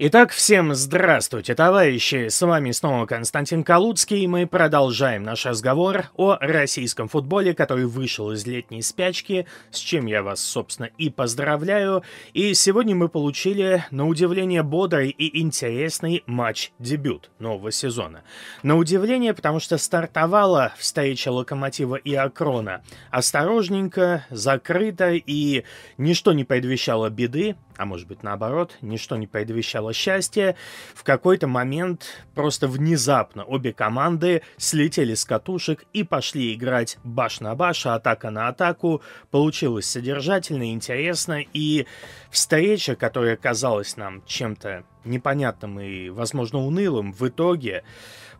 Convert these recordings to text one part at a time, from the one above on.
Итак, всем здравствуйте, товарищи! С вами снова Константин Калуцкий, и мы продолжаем наш разговор о российском футболе, который вышел из летней спячки, с чем я вас, собственно, и поздравляю. И сегодня мы получили, на удивление, бодрый и интересный матч-дебют нового сезона. На удивление, потому что стартовала встреча Локомотива и Акрона осторожненько, закрыто, и ничто не предвещало беды, а может быть наоборот, ничто не предвещало счастья, в какой-то момент просто внезапно обе команды слетели с катушек и пошли играть баш на баш, а атака на атаку. Получилось содержательно, интересно, и встреча, которая казалась нам чем-то непонятным и, возможно, унылым, в итоге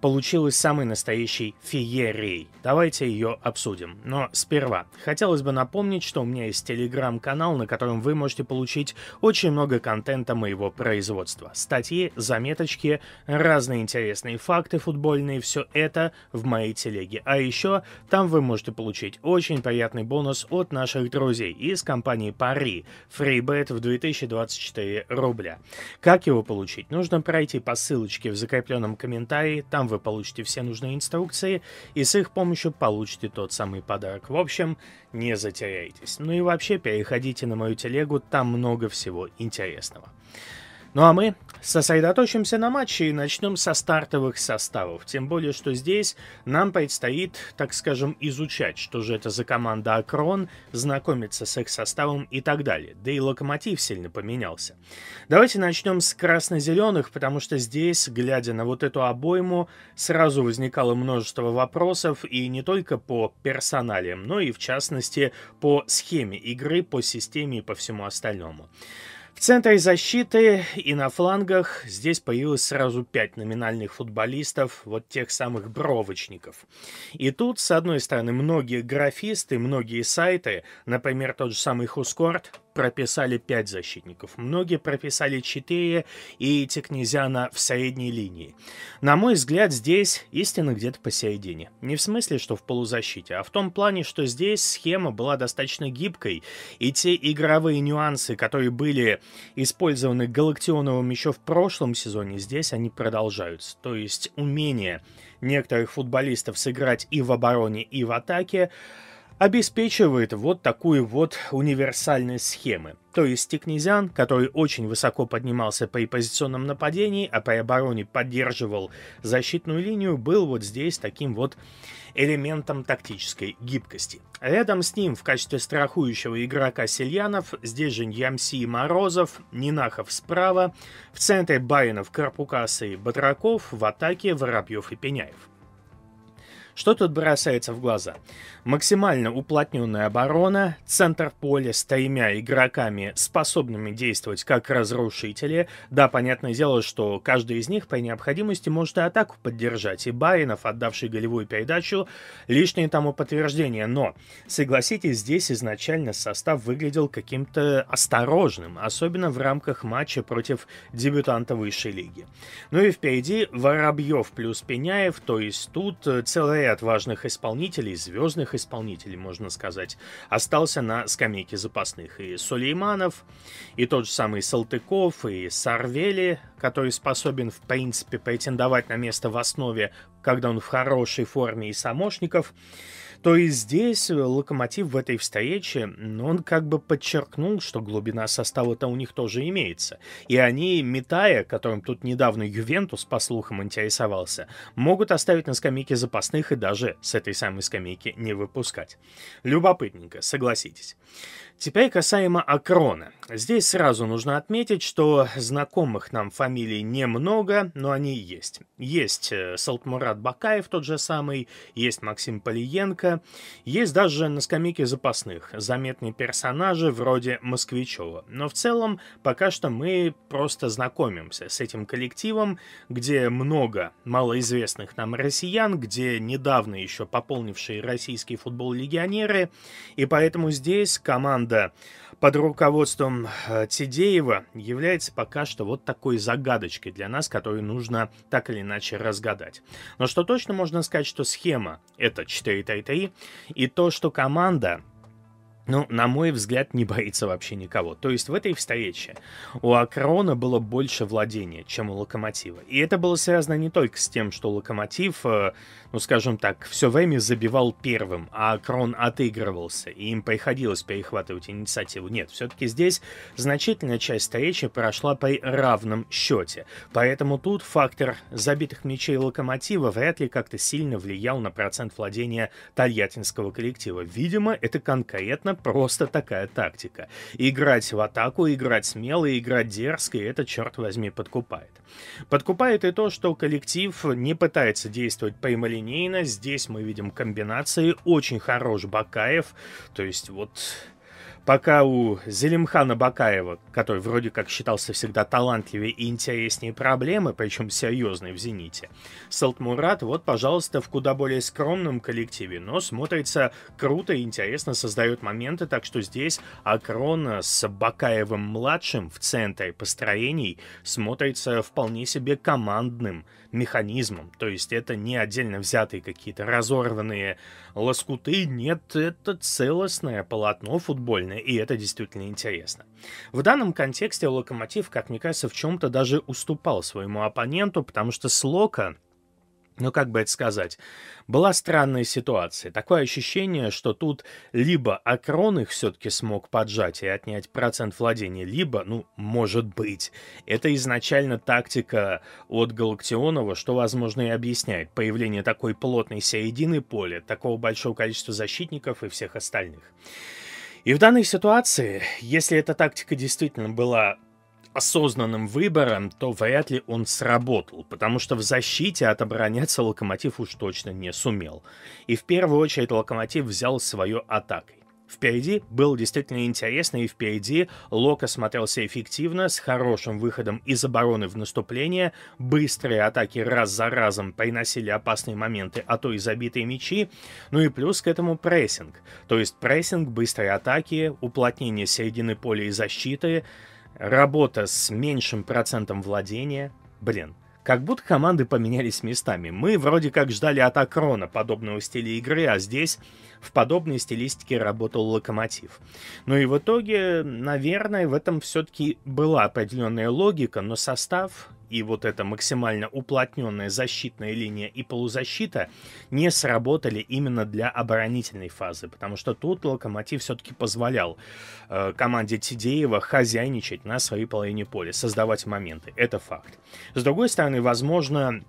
получилась самой настоящей феерией. Давайте ее обсудим. Но сперва, хотелось бы напомнить, что у меня есть телеграм-канал, на котором вы можете получить очень много контента моего производства. Статьи, заметочки, разные интересные факты футбольные, все это в моей телеге. А еще там вы можете получить очень приятный бонус от наших друзей из компании Пари, Фрибет в 2024 рубля. Как его получить? Нужно пройти по ссылочке в закрепленном комментарии, там вы получите все нужные инструкции и с их помощью получите тот самый подарок. В общем, не затеряйтесь. Ну и вообще переходите на мою телегу, там много всего интересного. Ну а мы сосредоточимся на матче и начнем со стартовых составов. Тем более, что здесь нам предстоит, так скажем, изучать, что же это за команда Акрон, знакомиться с их составом и так далее. Да и локомотив сильно поменялся. Давайте начнем с красно-зеленых, потому что здесь, глядя на вот эту обойму, сразу возникало множество вопросов и не только по персоналиям, но и в частности по схеме игры, по системе и по всему остальному. В центре защиты и на флангах здесь появилось сразу пять номинальных футболистов, вот тех самых бровочников. И тут, с одной стороны, многие графисты, многие сайты, например, тот же самый Хускорт, прописали 5 защитников, многие прописали 4, и эти князья на, в средней линии. На мой взгляд, здесь истина где-то посередине. Не в смысле, что в полузащите, а в том плане, что здесь схема была достаточно гибкой, и те игровые нюансы, которые были использованы Галактионовым еще в прошлом сезоне, здесь они продолжаются. То есть умение некоторых футболистов сыграть и в обороне, и в атаке, обеспечивает вот такую вот универсальность схемы. То есть Тикнезиан, который очень высоко поднимался при позиционном нападении, а при обороне поддерживал защитную линию, был вот здесь таким вот элементом тактической гибкости. Рядом с ним в качестве страхующего игрока сильянов здесь же Ямси и Морозов, Нинахов справа, в центре Баринов, Карпукаса и Батраков, в атаке Воробьев и Пеняев. Что тут бросается в глаза? Максимально уплотненная оборона, центр поля с тремя игроками, способными действовать как разрушители. Да, понятное дело, что каждый из них по необходимости может и атаку поддержать, и Баринов, отдавший голевую передачу, лишнее тому подтверждение. Но, согласитесь, здесь изначально состав выглядел каким-то осторожным, особенно в рамках матча против дебютанта высшей лиги. Ну и впереди Воробьев плюс Пеняев, то есть тут э, целая ряд важных исполнителей, звездных исполнителей, можно сказать, остался на скамейке запасных. И Сулейманов, и тот же самый Салтыков, и Сарвели, который способен, в принципе, претендовать на место в основе, когда он в хорошей форме, и Самошников – то и здесь э, Локомотив в этой встрече, он как бы подчеркнул, что глубина состава-то у них тоже имеется. И они, Митая, которым тут недавно Ювентус, по слухам, интересовался, могут оставить на скамейке запасных и даже с этой самой скамейки не выпускать. Любопытненько, согласитесь. Теперь касаемо Акрона. Здесь сразу нужно отметить, что знакомых нам фамилий немного, но они есть. Есть э, Салтмурат Бакаев тот же самый, есть Максим Полиенко, есть даже на скамейке запасных заметные персонажи вроде Москвичева. Но в целом пока что мы просто знакомимся с этим коллективом, где много малоизвестных нам россиян, где недавно еще пополнившие российский футбол легионеры, и поэтому здесь команда команда под руководством э, Тидеева является пока что вот такой загадочкой для нас, которую нужно так или иначе разгадать. Но что точно можно сказать, что схема это 4-3-3, и то, что команда ну, на мой взгляд, не боится вообще никого. То есть в этой встрече у Акрона было больше владения, чем у Локомотива. И это было связано не только с тем, что Локомотив, э, ну, скажем так, все время забивал первым, а Акрон отыгрывался, и им приходилось перехватывать инициативу. Нет, все-таки здесь значительная часть встречи прошла при равном счете. Поэтому тут фактор забитых мячей Локомотива вряд ли как-то сильно влиял на процент владения тольяттинского коллектива. Видимо, это конкретно просто такая тактика. Играть в атаку, играть смело, играть дерзко, и это, черт возьми, подкупает. Подкупает и то, что коллектив не пытается действовать прямолинейно. Здесь мы видим комбинации. Очень хорош Бакаев. То есть вот пока у Зелимхана Бакаева, который вроде как считался всегда талантливее и интереснее проблемы, причем серьезные, в «Зените», Салтмурат, вот, пожалуйста, в куда более скромном коллективе, но смотрится круто и интересно, создает моменты, так что здесь акрона с Бакаевым-младшим в центре построений смотрится вполне себе командным механизмом, то есть это не отдельно взятые какие-то разорванные лоскуты, нет, это целостное полотно футбольное, спокойно, и это действительно интересно. В данном контексте Локомотив, как мне кажется, в чем-то даже уступал своему оппоненту, потому что с Лока ну, как бы это сказать, была странная ситуация. Такое ощущение, что тут либо Акрон их все-таки смог поджать и отнять процент владения, либо, ну, может быть, это изначально тактика от Галактионова, что, возможно, и объясняет появление такой плотной середины поля, такого большого количества защитников и всех остальных. И в данной ситуации, если эта тактика действительно была осознанным выбором, то вряд ли он сработал, потому что в защите от обороняться Локомотив уж точно не сумел. И в первую очередь Локомотив взял свою атакой. Впереди было действительно интересно, и впереди Лока смотрелся эффективно, с хорошим выходом из обороны в наступление, быстрые атаки раз за разом приносили опасные моменты, а то и забитые мячи, ну и плюс к этому прессинг. То есть прессинг, быстрые атаки, уплотнение середины поля и защиты, работа с меньшим процентом владения. Блин, как будто команды поменялись местами. Мы вроде как ждали от Акрона подобного стиля игры, а здесь в подобной стилистике работал Локомотив. Ну и в итоге, наверное, в этом все-таки была определенная логика, но состав и вот эта максимально уплотненная защитная линия и полузащита не сработали именно для оборонительной фазы, потому что тут Локомотив все-таки позволял э, команде Тидеева хозяйничать на своей половине поля, создавать моменты. Это факт. С другой стороны, возможно,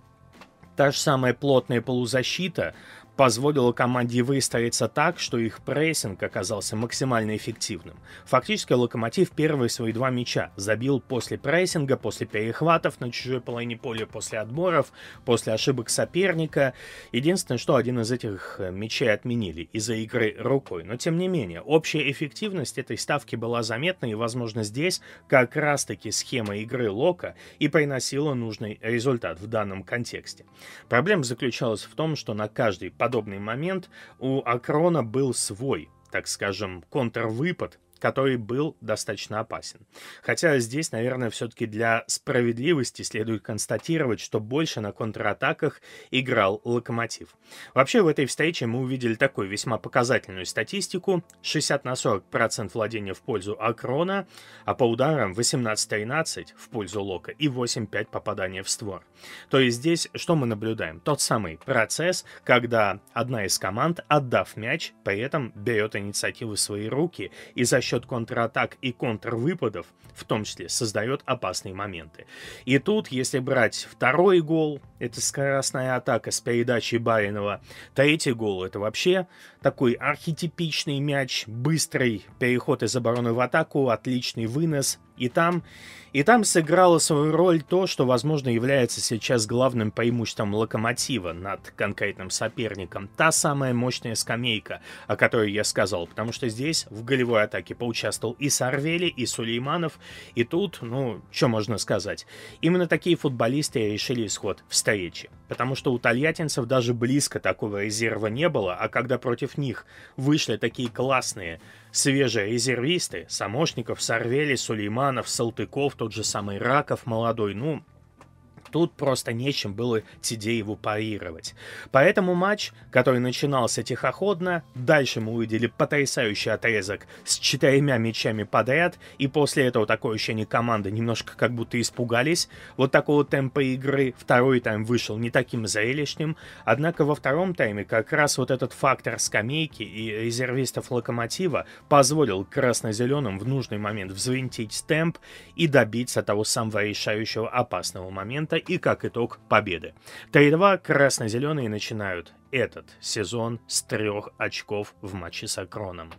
та же самая плотная полузащита позволило команде выстроиться так, что их прессинг оказался максимально эффективным. Фактически «Локомотив» первые свои два мяча забил после прессинга, после перехватов на чужой половине поля, после отборов, после ошибок соперника. Единственное, что один из этих э, мячей отменили из-за игры рукой. Но тем не менее, общая эффективность этой ставки была заметна, и, возможно, здесь как раз-таки схема игры Лока и приносила нужный результат в данном контексте. Проблема заключалась в том, что на каждый под подобный момент у Акрона был свой, так скажем, контрвыпад который был достаточно опасен. Хотя здесь, наверное, все-таки для справедливости следует констатировать, что больше на контратаках играл «Локомотив». Вообще в этой встрече мы увидели такую весьма показательную статистику. 60 на 40% владения в пользу Акрона, а по ударам 18-13 в пользу Лока и 8-5 попадания в створ. То есть здесь что мы наблюдаем? Тот самый процесс, когда одна из команд, отдав мяч, при этом берет инициативу в свои руки и за счет счет контратак и контрвыпадов, в том числе, создает опасные моменты. И тут, если брать второй гол, это скоростная атака с передачей Баринова, третий гол, это вообще такой архетипичный мяч, быстрый переход из обороны в атаку, отличный вынос – и там, и там сыграло свою роль то, что, возможно, является сейчас главным преимуществом локомотива над конкретным соперником. Та самая мощная скамейка, о которой я сказал, потому что здесь в голевой атаке поучаствовал и Сарвели, и Сулейманов, и тут, ну, что можно сказать. Именно такие футболисты решили исход встречи, потому что у тольяттинцев даже близко такого резерва не было, а когда против них вышли такие классные Свежие резервисты, Самошников, Сорвели, Сулейманов, Салтыков, тот же самый Раков, молодой, ну, Тут просто нечем было Тидееву парировать. Поэтому матч, который начинался тихоходно, дальше мы увидели потрясающий отрезок с четырьмя мячами подряд, и после этого такое ощущение команды немножко как будто испугались вот такого темпа игры. Второй тайм вышел не таким зрелищным, однако во втором тайме как раз вот этот фактор скамейки и резервистов Локомотива позволил красно-зеленым в нужный момент взвинтить темп и добиться того самого решающего опасного момента, и, как итог, победы. 3-2 красно-зеленые начинают этот сезон с трех очков в матче с Акроном.